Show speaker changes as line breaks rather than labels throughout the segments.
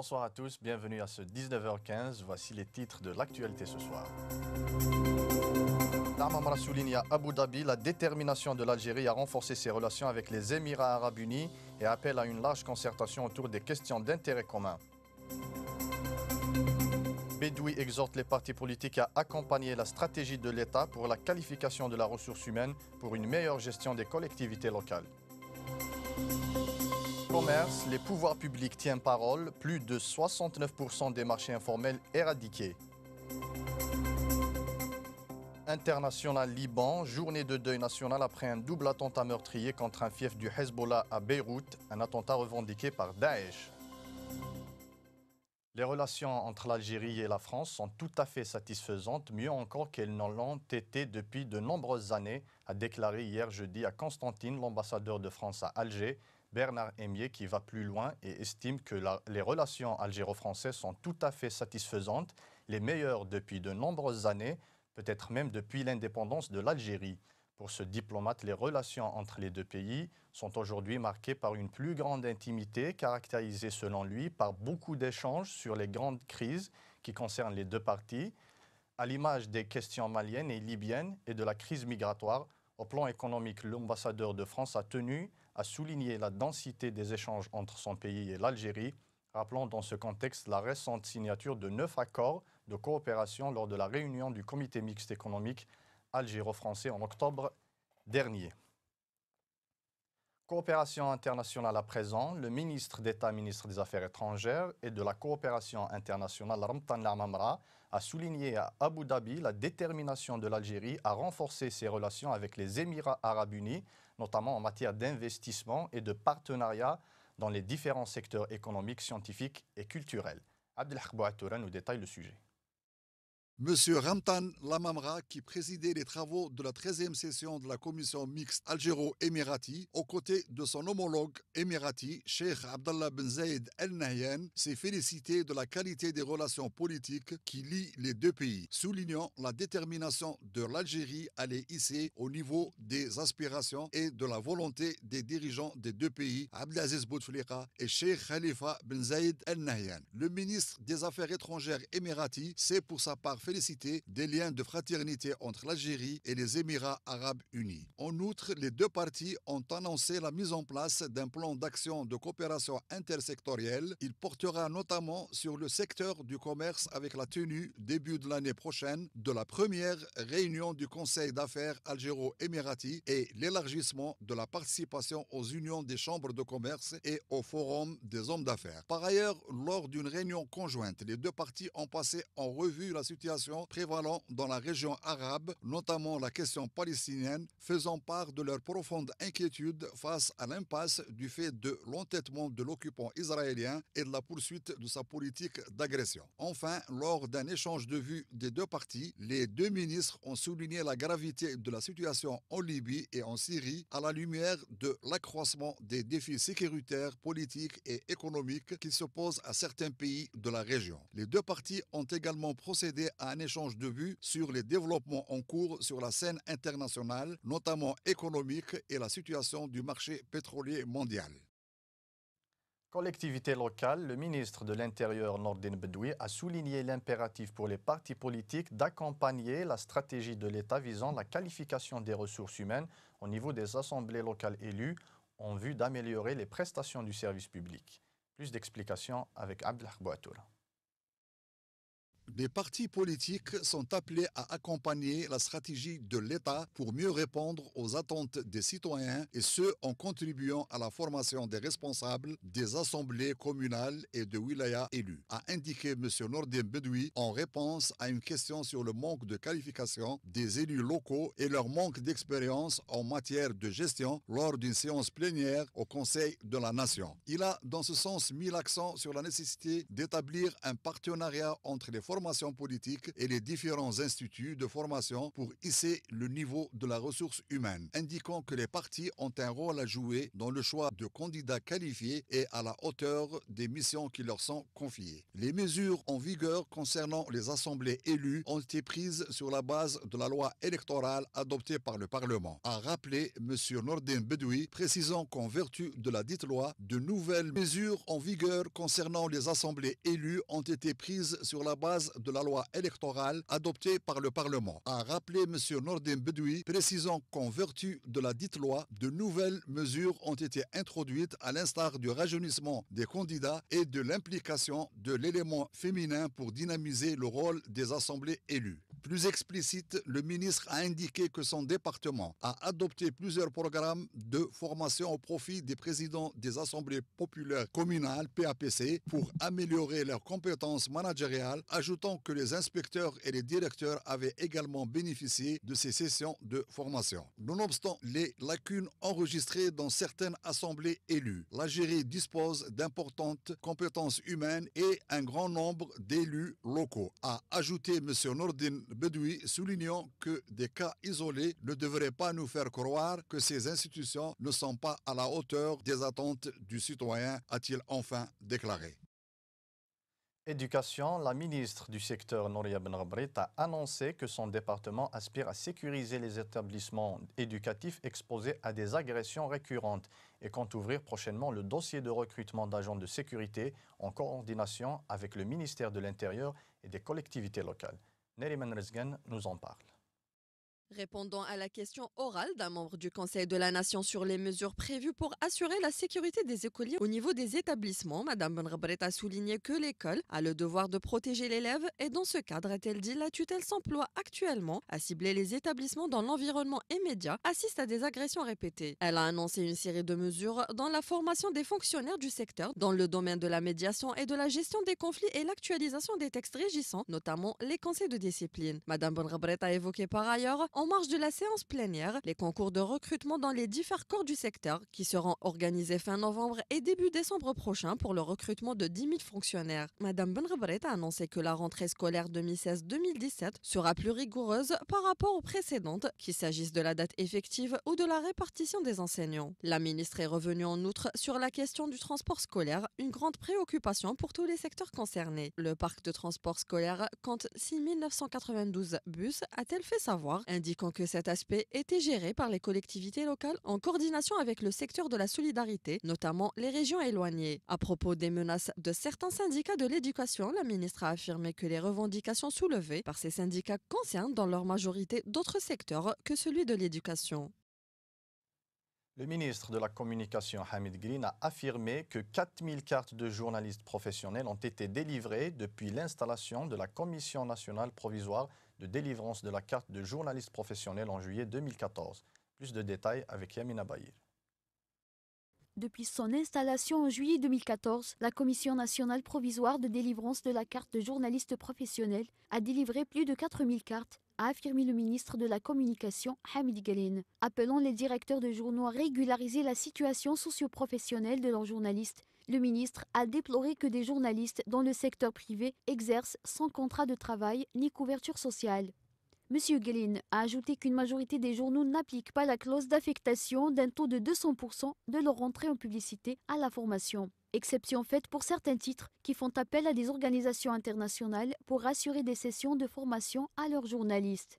Bonsoir à tous, bienvenue à ce 19h15. Voici les titres de l'actualité ce soir. Amamra souligne à Abu Dhabi la détermination de l'Algérie à renforcer ses relations avec les Émirats arabes unis et appelle à une large concertation autour des questions d'intérêt commun. Bedoui exhorte les partis politiques à accompagner la stratégie de l'État pour la qualification de la ressource humaine pour une meilleure gestion des collectivités locales commerce, les pouvoirs publics tiennent parole, plus de 69% des marchés informels éradiqués. International Liban, journée de deuil national après un double attentat meurtrier contre un fief du Hezbollah à Beyrouth, un attentat revendiqué par Daesh. Les relations entre l'Algérie et la France sont tout à fait satisfaisantes, mieux encore qu'elles n'en l'ont été depuis de nombreuses années, a déclaré hier jeudi à Constantine l'ambassadeur de France à Alger, Bernard Aimier qui va plus loin et estime que les relations algéro-françaises sont tout à fait satisfaisantes, les meilleures depuis de nombreuses années, peut-être même depuis l'indépendance de l'Algérie. Pour ce diplomate, les relations entre les deux pays sont aujourd'hui marquées par une plus grande intimité, caractérisée selon lui par beaucoup d'échanges sur les grandes crises qui concernent les deux parties, à l'image des questions maliennes et libyennes et de la crise migratoire. Au plan économique, l'ambassadeur de France a tenu a souligné la densité des échanges entre son pays et l'Algérie, rappelant dans ce contexte la récente signature de neuf accords de coopération lors de la réunion du comité mixte économique algéro-français en octobre dernier. Coopération internationale à présent, le ministre d'État, ministre des Affaires étrangères et de la coopération internationale, Ramtan Lamamra, a souligné à Abu Dhabi la détermination de l'Algérie à renforcer ses relations avec les Émirats arabes unis, notamment en matière d'investissement et de partenariat dans les différents secteurs économiques, scientifiques et culturels.
Abdelhak Bouatoura nous détaille le sujet. Monsieur Ramtan Lamamra, qui présidait les travaux de la 13e session de la commission mixte algéro-émirati, aux côtés de son homologue émirati, Sheikh Abdallah Ben Zayed El Nahyan, s'est félicité de la qualité des relations politiques qui lient les deux pays, soulignant la détermination de l'Algérie à les hisser au niveau des aspirations et de la volonté des dirigeants des deux pays, Abdelaziz Bouteflika et Sheikh Khalifa Ben Zayed El Nahyan. Le ministre des Affaires étrangères émirati c'est pour sa part des liens de fraternité entre l'Algérie et les Émirats arabes unis. En outre, les deux parties ont annoncé la mise en place d'un plan d'action de coopération intersectorielle. Il portera notamment sur le secteur du commerce avec la tenue début de l'année prochaine de la première réunion du Conseil d'affaires algéro-émirati et l'élargissement de la participation aux unions des chambres de commerce et au forum des hommes d'affaires. Par ailleurs, lors d'une réunion conjointe, les deux parties ont passé en revue la situation prévalant dans la région arabe, notamment la question palestinienne, faisant part de leur profonde inquiétude face à l'impasse du fait de l'entêtement de l'occupant israélien et de la poursuite de sa politique d'agression. Enfin, lors d'un échange de vues des deux parties, les deux ministres ont souligné la gravité de la situation en Libye et en Syrie à la lumière de l'accroissement des défis sécuritaires, politiques et économiques qui se posent à certains pays de la région. Les deux parties ont également procédé à un échange de vues sur les développements en cours sur la scène internationale, notamment économique et la situation du marché pétrolier mondial.
Collectivité locale, le ministre de l'Intérieur Nordin Bedoui a souligné l'impératif pour les partis politiques d'accompagner la stratégie de l'État visant la qualification des ressources humaines au niveau des assemblées locales élues en vue d'améliorer les prestations du service public. Plus d'explications avec Abdelhak Bouatoura.
Les partis politiques sont appelés à accompagner la stratégie de l'État pour mieux répondre aux attentes des citoyens et ce en contribuant à la formation des responsables des assemblées communales et de wilayas élus, a indiqué M. Nordin Bedoui en réponse à une question sur le manque de qualification des élus locaux et leur manque d'expérience en matière de gestion lors d'une séance plénière au Conseil de la Nation. Il a dans ce sens mis l'accent sur la nécessité d'établir un partenariat entre les formations formation politique et les différents instituts de formation pour hisser le niveau de la ressource humaine, indiquant que les partis ont un rôle à jouer dans le choix de candidats qualifiés et à la hauteur des missions qui leur sont confiées. Les mesures en vigueur concernant les assemblées élues ont été prises sur la base de la loi électorale adoptée par le Parlement, a rappelé M. Nordin Bedoui, précisant qu'en vertu de la dite loi, de nouvelles mesures en vigueur concernant les assemblées élues ont été prises sur la base de la loi électorale adoptée par le Parlement, a rappelé M. Nordin Bedoui, précisant qu'en vertu de la dite loi, de nouvelles mesures ont été introduites à l'instar du rajeunissement des candidats et de l'implication de l'élément féminin pour dynamiser le rôle des assemblées élues plus explicite, le ministre a indiqué que son département a adopté plusieurs programmes de formation au profit des présidents des assemblées populaires communales, PAPC, pour améliorer leurs compétences managériales, ajoutant que les inspecteurs et les directeurs avaient également bénéficié de ces sessions de formation. Nonobstant les lacunes enregistrées dans certaines assemblées élues, l'Algérie dispose d'importantes compétences humaines et un grand nombre d'élus locaux, a ajouté M. Nordin Bedoui, soulignant que des cas isolés ne devraient pas nous faire croire que ces institutions ne sont pas à la hauteur des attentes du citoyen, a-t-il enfin déclaré.
Éducation, la ministre du secteur noria Ben a annoncé que son département aspire à sécuriser les établissements éducatifs exposés à des agressions récurrentes et compte ouvrir prochainement le dossier de recrutement d'agents de sécurité en coordination avec le ministère de l'Intérieur et des collectivités locales. Neriman Resgen nous en parle.
Répondant à la question orale d'un membre du Conseil de la Nation sur les mesures prévues pour assurer la sécurité des écoliers au niveau des établissements, Mme Benrabret a souligné que l'école a le devoir de protéger l'élève et dans ce cadre, a-t-elle dit, la tutelle s'emploie actuellement à cibler les établissements dans l'environnement immédiat assiste à des agressions répétées. Elle a annoncé une série de mesures dans la formation des fonctionnaires du secteur dans le domaine de la médiation et de la gestion des conflits et l'actualisation des textes régissants, notamment les conseils de discipline. Mme Benrabret a évoqué par ailleurs en marge de la séance plénière les concours de recrutement dans les différents corps du secteur qui seront organisés fin novembre et début décembre prochain pour le recrutement de 10 000 fonctionnaires. Madame Benrebret a annoncé que la rentrée scolaire 2016-2017 sera plus rigoureuse par rapport aux précédentes, qu'il s'agisse de la date effective ou de la répartition des enseignants. La ministre est revenue en outre sur la question du transport scolaire, une grande préoccupation pour tous les secteurs concernés. Le parc de transport scolaire compte 6 992 bus, a-t-elle fait savoir, indiquant que cet aspect était géré par les collectivités locales en coordination avec le secteur de la solidarité, notamment les régions éloignées. À propos des menaces de certains syndicats de l'éducation, la ministre a affirmé que les revendications soulevées par ces syndicats concernent dans leur majorité d'autres secteurs que celui de l'éducation.
Le ministre de la Communication, Hamid Green, a affirmé que 4000 cartes de journalistes professionnels ont été délivrées depuis l'installation de la Commission nationale provisoire de délivrance de la carte de journaliste professionnel en juillet 2014. Plus de détails avec Yamina Bayir.
Depuis son installation en juillet 2014, la Commission nationale provisoire de délivrance de la carte de journaliste professionnel a délivré plus de 4000 cartes, a affirmé le ministre de la Communication, Hamid Galin, appelant les directeurs de journaux à régulariser la situation socioprofessionnelle de leurs journalistes le ministre a déploré que des journalistes dans le secteur privé exercent sans contrat de travail ni couverture sociale. M. Gellin a ajouté qu'une majorité des journaux n'appliquent pas la clause d'affectation d'un taux de 200% de leur entrée en publicité à la formation. Exception faite pour certains titres qui font appel à des organisations internationales pour assurer des sessions de formation à leurs journalistes.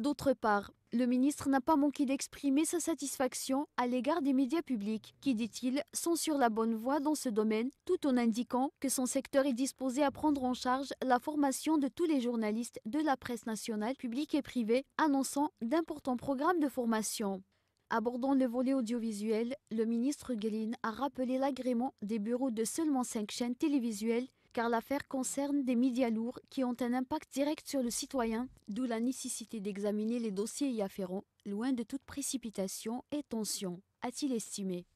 D'autre part, le ministre n'a pas manqué d'exprimer sa satisfaction à l'égard des médias publics, qui, dit-il, sont sur la bonne voie dans ce domaine, tout en indiquant que son secteur est disposé à prendre en charge la formation de tous les journalistes de la presse nationale, publique et privée, annonçant d'importants programmes de formation. Abordant le volet audiovisuel, le ministre Guéline a rappelé l'agrément des bureaux de seulement cinq chaînes télévisuelles car l'affaire concerne des médias lourds qui ont un impact direct sur le citoyen, d'où la nécessité d'examiner les dossiers y afférents, loin de toute précipitation et tension, a-t-il estimé.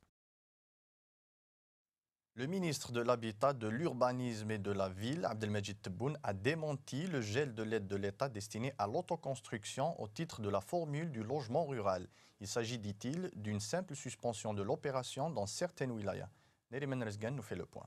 Le ministre de l'Habitat, de l'Urbanisme et de la Ville, Abdelmajid Tebboune, a démenti le gel de l'aide de l'État destinée à l'autoconstruction au titre de la formule du logement rural. Il s'agit, dit-il, d'une simple suspension de l'opération dans certaines wilayas. Neriman Rezgan nous fait le point.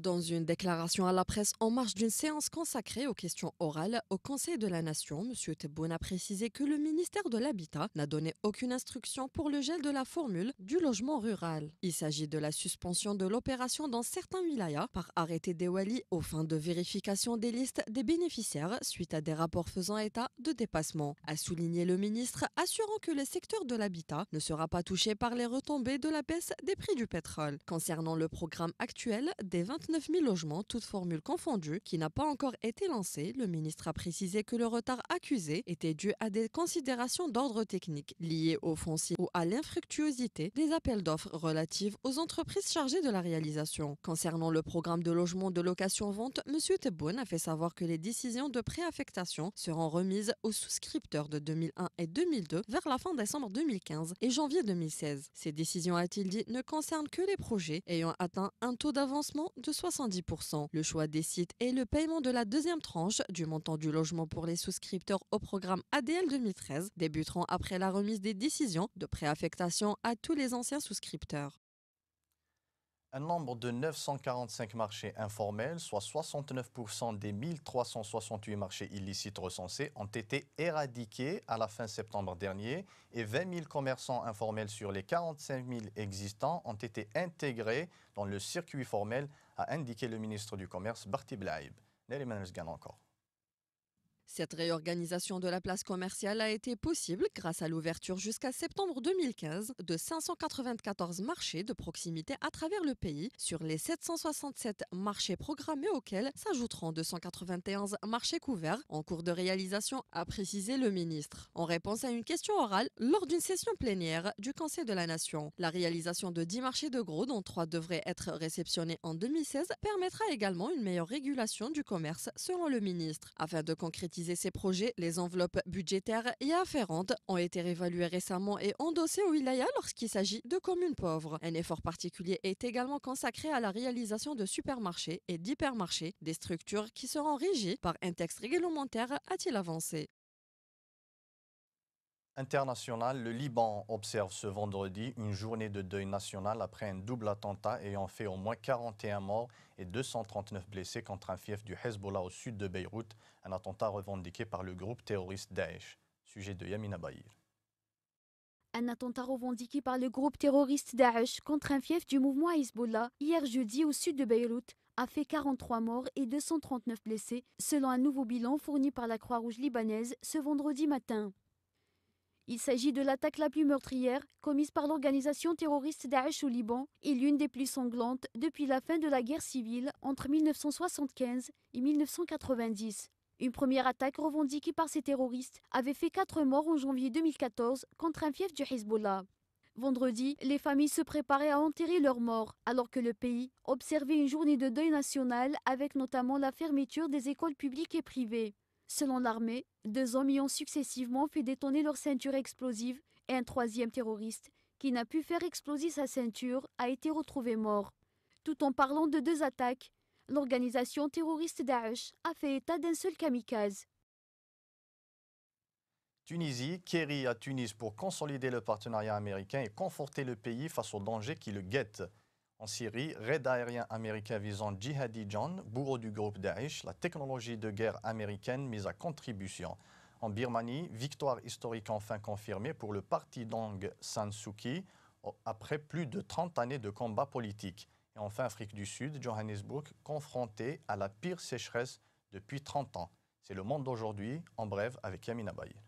Dans une déclaration à la presse en marge d'une séance consacrée aux questions orales au Conseil de la Nation, M. Tebboune a précisé que le ministère de l'Habitat n'a donné aucune instruction pour le gel de la formule du logement rural. Il s'agit de la suspension de l'opération dans certains wilayas par arrêté des Wali aux fins de vérification des listes des bénéficiaires suite à des rapports faisant état de dépassement, a souligné le ministre, assurant que le secteur de l'habitat ne sera pas touché par les retombées de la baisse des prix du pétrole. Concernant le programme actuel, des 29 9 000 logements, toutes formules confondues, qui n'a pas encore été lancé. Le ministre a précisé que le retard accusé était dû à des considérations d'ordre technique liées au foncier ou à l'infructuosité des appels d'offres relatives aux entreprises chargées de la réalisation. Concernant le programme de logement de location-vente, M. Tebboune a fait savoir que les décisions de préaffectation seront remises aux souscripteurs de 2001 et 2002 vers la fin décembre 2015 et janvier 2016. Ces décisions, a-t-il dit, ne concernent que les projets ayant atteint un taux d'avancement de le choix des sites et le paiement de la deuxième tranche du montant du logement pour les souscripteurs au programme ADL 2013 débuteront après la remise des décisions de préaffectation à tous les anciens souscripteurs.
Un nombre de 945 marchés informels, soit 69% des 1368 marchés illicites recensés, ont été éradiqués à la fin septembre dernier et 20 000 commerçants informels sur les 45 000 existants ont été intégrés dans le circuit formel a indiqué le ministre du Commerce Barty Blaib. Neriman encore.
Cette réorganisation de la place commerciale a été possible grâce à l'ouverture jusqu'à septembre 2015 de 594 marchés de proximité à travers le pays sur les 767 marchés programmés auxquels s'ajouteront 291 marchés couverts en cours de réalisation, a précisé le ministre. En réponse à une question orale lors d'une session plénière du Conseil de la Nation, la réalisation de 10 marchés de gros dont 3 devraient être réceptionnés en 2016 permettra également une meilleure régulation du commerce selon le ministre afin de concrétiser ces projets, les enveloppes budgétaires et afférentes ont été réévaluées récemment et endossées au Wilaya lorsqu'il s'agit de communes pauvres. Un effort particulier est également consacré à la réalisation de supermarchés et d'hypermarchés, des structures qui seront régies par un texte réglementaire, a-t-il avancé
international, le Liban observe ce vendredi une journée de deuil national après un double attentat ayant fait au moins 41 morts et 239 blessés contre un fief du Hezbollah au sud de Beyrouth, un attentat revendiqué par le groupe terroriste Daesh. Sujet de Yamina Bahir.
Un attentat revendiqué par le groupe terroriste Daesh contre un fief du mouvement Hezbollah hier jeudi au sud de Beyrouth a fait 43 morts et 239 blessés, selon un nouveau bilan fourni par la Croix-Rouge libanaise ce vendredi matin. Il s'agit de l'attaque la plus meurtrière commise par l'organisation terroriste Daesh au Liban et l'une des plus sanglantes depuis la fin de la guerre civile entre 1975 et 1990. Une première attaque revendiquée par ces terroristes avait fait quatre morts en janvier 2014 contre un fief du Hezbollah. Vendredi, les familles se préparaient à enterrer leurs morts, alors que le pays observait une journée de deuil national avec notamment la fermeture des écoles publiques et privées. Selon l'armée, deux hommes y ont successivement fait détonner leur ceinture explosive et un troisième terroriste, qui n'a pu faire exploser sa ceinture, a été retrouvé mort. Tout en parlant de deux attaques, l'organisation terroriste Daesh a fait état d'un seul kamikaze.
Tunisie, Kerry à Tunis pour consolider le partenariat américain et conforter le pays face aux dangers qui le guettent. En Syrie, raid aérien américain visant Jihadi John, bourreau du groupe Daesh, la technologie de guerre américaine mise à contribution. En Birmanie, victoire historique enfin confirmée pour le parti d'Ang San Suu Kyi après plus de 30 années de combat politique. Et enfin, Afrique du Sud, Johannesburg, confronté à la pire sécheresse depuis 30 ans. C'est le monde d'aujourd'hui, en bref, avec Yamina Baye.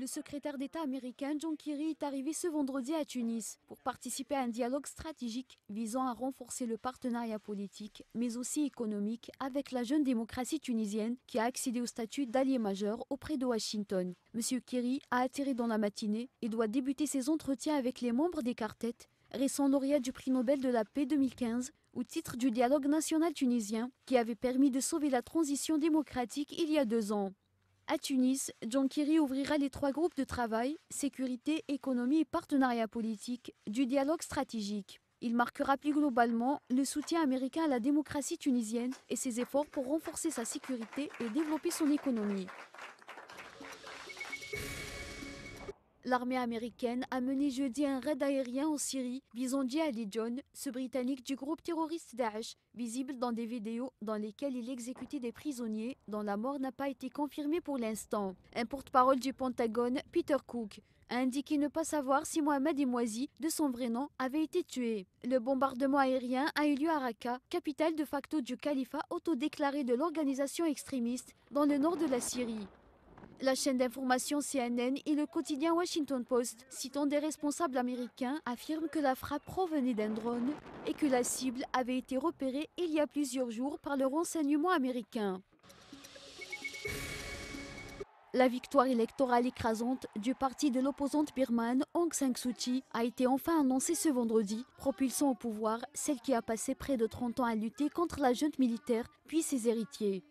Le secrétaire d'État américain John Kerry est arrivé ce vendredi à Tunis pour participer à un dialogue stratégique visant à renforcer le partenariat politique, mais aussi économique, avec la jeune démocratie tunisienne qui a accédé au statut d'allié majeur auprès de Washington. Monsieur Kerry a atterri dans la matinée et doit débuter ses entretiens avec les membres des quartettes, récents lauréats du prix Nobel de la paix 2015, au titre du dialogue national tunisien qui avait permis de sauver la transition démocratique il y a deux ans. À Tunis, John Kerry ouvrira les trois groupes de travail, sécurité, économie et partenariat politique, du dialogue stratégique. Il marquera plus globalement le soutien américain à la démocratie tunisienne et ses efforts pour renforcer sa sécurité et développer son économie. L'armée américaine a mené jeudi un raid aérien en Syrie visant Ali John, ce Britannique du groupe terroriste Daesh, visible dans des vidéos dans lesquelles il exécutait des prisonniers dont la mort n'a pas été confirmée pour l'instant. Un porte-parole du Pentagone, Peter Cook, a indiqué ne pas savoir si Mohamed Imwazi, de son vrai nom, avait été tué. Le bombardement aérien a eu lieu à Raqqa, capitale de facto du califat autodéclaré de l'organisation extrémiste, dans le nord de la Syrie. La chaîne d'information CNN et le quotidien Washington Post, citant des responsables américains, affirment que la frappe provenait d'un drone et que la cible avait été repérée il y a plusieurs jours par le renseignement américain. La victoire électorale écrasante du parti de l'opposante birmane Aung San Suu Kyi a été enfin annoncée ce vendredi, propulsant au pouvoir celle qui a passé près de 30 ans à lutter contre la junte militaire puis ses héritiers.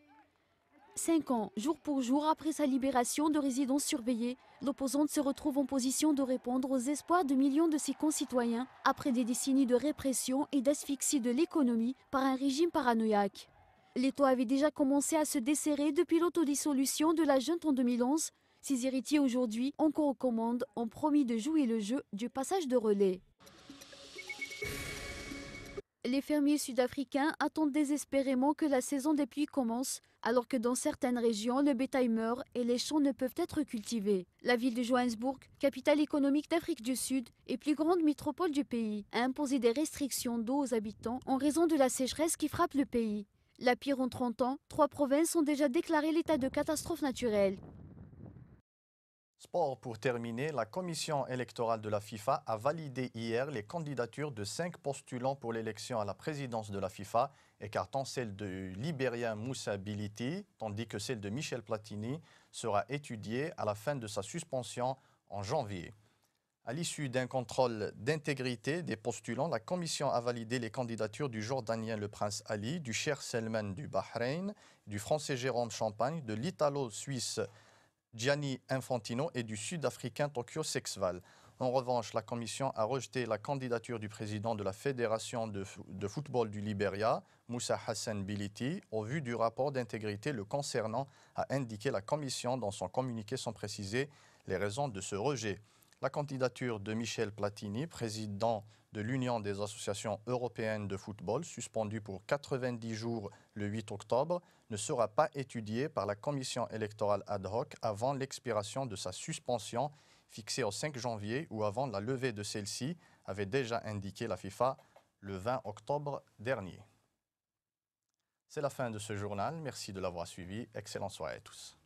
Cinq ans, jour pour jour après sa libération de résidence surveillée, l'opposante se retrouve en position de répondre aux espoirs de millions de ses concitoyens après des décennies de répression et d'asphyxie de l'économie par un régime paranoïaque. L'État avait déjà commencé à se desserrer depuis l'autodissolution de la junte en 2011. Ses héritiers aujourd'hui, encore aux commandes, ont promis de jouer le jeu du passage de relais les fermiers sud-africains attendent désespérément que la saison des pluies commence, alors que dans certaines régions, le bétail meurt et les champs ne peuvent être cultivés. La ville de Johannesburg, capitale économique d'Afrique du Sud et plus grande métropole du pays, a imposé des restrictions d'eau aux habitants en raison de la sécheresse qui frappe le pays. La pire en 30 ans, trois provinces ont déjà déclaré l'état de catastrophe naturelle.
Sport pour terminer, la commission électorale de la FIFA a validé hier les candidatures de cinq postulants pour l'élection à la présidence de la FIFA, écartant celle de l'Ibérien Moussa Biliti, tandis que celle de Michel Platini sera étudiée à la fin de sa suspension en janvier. À l'issue d'un contrôle d'intégrité des postulants, la commission a validé les candidatures du Jordanien le Prince Ali, du Cher Selman du Bahreïn, du Français Jérôme Champagne, de l'Italo-Suisse Gianni Infantino et du Sud-Africain Tokyo Sexval. En revanche, la Commission a rejeté la candidature du président de la Fédération de, football du Liberia, Moussa Hassan Biliti, au vu du rapport d'intégrité le concernant, a indiqué la Commission dans son communiqué sans préciser les raisons de ce rejet la candidature de Michel Platini, président de l'Union des associations européennes de football, suspendue pour 90 jours le 8 octobre, ne sera pas étudiée par la commission électorale ad hoc avant l'expiration de sa suspension fixée au 5 janvier ou avant la levée de celle-ci, avait déjà indiqué la FIFA le 20 octobre dernier. C'est la fin de ce journal. Merci de l'avoir suivi. Excellente soirée à tous.